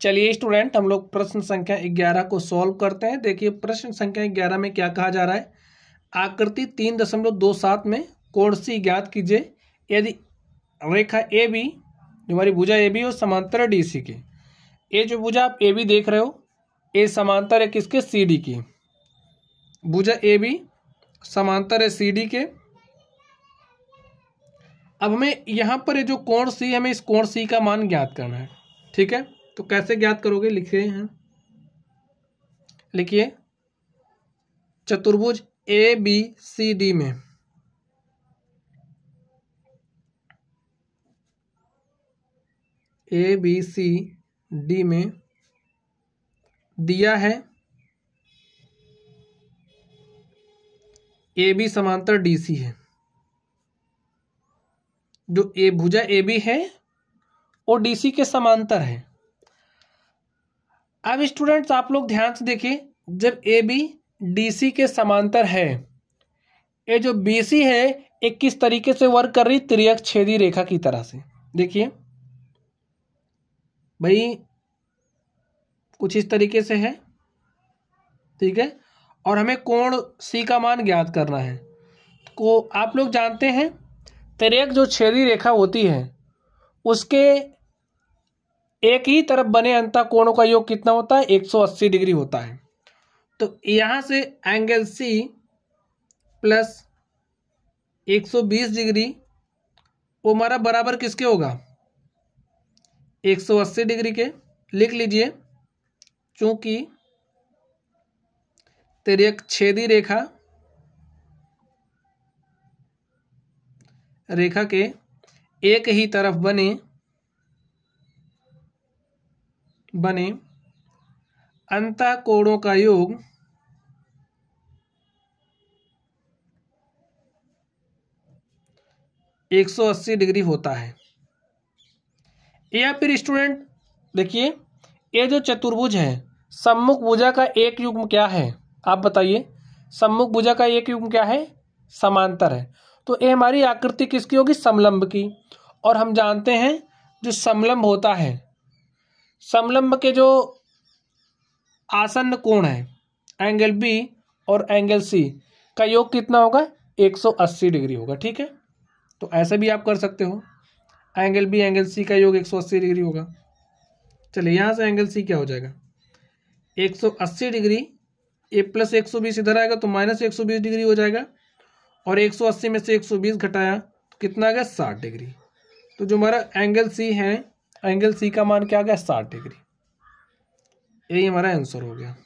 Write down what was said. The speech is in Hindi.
चलिए स्टूडेंट हम लोग प्रश्न संख्या ग्यारह को सॉल्व करते हैं देखिए प्रश्न संख्या ग्यारह में क्या कहा जा रहा है आकृति तीन दशमलव दो सात में कोण सी ज्ञात कीजिए यदि रेखा ए बी जो हमारी भुजा ए बी और समांतर डी सी की ये जो भुजा आप ए बी देख रहे हो ए समांतर है किसके सी डी की भुजा ए बी समांतर है सी डी के अब हमें यहाँ पर जो कोण सी हमें इस कोण सी का मान ज्ञात करना है ठीक है तो कैसे ज्ञात करोगे लिखे हैं लिखिए चतुर्भुज ए बी सी डी में ए बी सी डी में दिया है ए बी समांतर डी सी है जो ए भुजा ए बी है और डी सी के समांतर है अब स्टूडेंट्स आप लोग ध्यान से देखिए जब ए बी डी सी के समांतर है ये जो बी सी है एक किस तरीके से वर्क कर रही त्रियक छेदी रेखा की तरह से देखिए भाई कुछ इस तरीके से है ठीक है और हमें कोण सी का मान ज्ञात करना है को आप लोग जानते हैं त्रियक जो छेदी रेखा होती है उसके एक ही तरफ बने अंता कोणों का योग कितना होता है 180 डिग्री होता है तो यहां से एंगल सी प्लस 120 डिग्री वो हमारा बराबर किसके होगा 180 डिग्री के लिख लीजिए तेरी एक छेदी रेखा रेखा के एक ही तरफ बने बने अंता कोणों का योग एक सौ अस्सी डिग्री होता है या फिर स्टूडेंट देखिए ये जो चतुर्भुज है सम्मुख भुजा का एक युग्म क्या है आप बताइए सम्मुख भुजा का एक युग्म क्या है समांतर है तो ये हमारी आकृति किसकी होगी समलंब की और हम जानते हैं जो समलंब होता है समलम्ब के जो आसन्न कोण है एंगल बी और एंगल सी का योग कितना होगा 180 डिग्री होगा ठीक है तो ऐसे भी आप कर सकते हो एंगल बी एंगल सी का योग 180 डिग्री होगा चलिए यहाँ से एंगल सी क्या हो जाएगा 180 डिग्री ए प्लस एक इधर आएगा तो माइनस एक डिग्री हो जाएगा और 180 में से 120 घटाया तो कितना आ गया 60 डिग्री तो जो हमारा एंगल सी है एंगल सी का मान क्या आ गया साठ डिग्री यही हमारा आंसर हो गया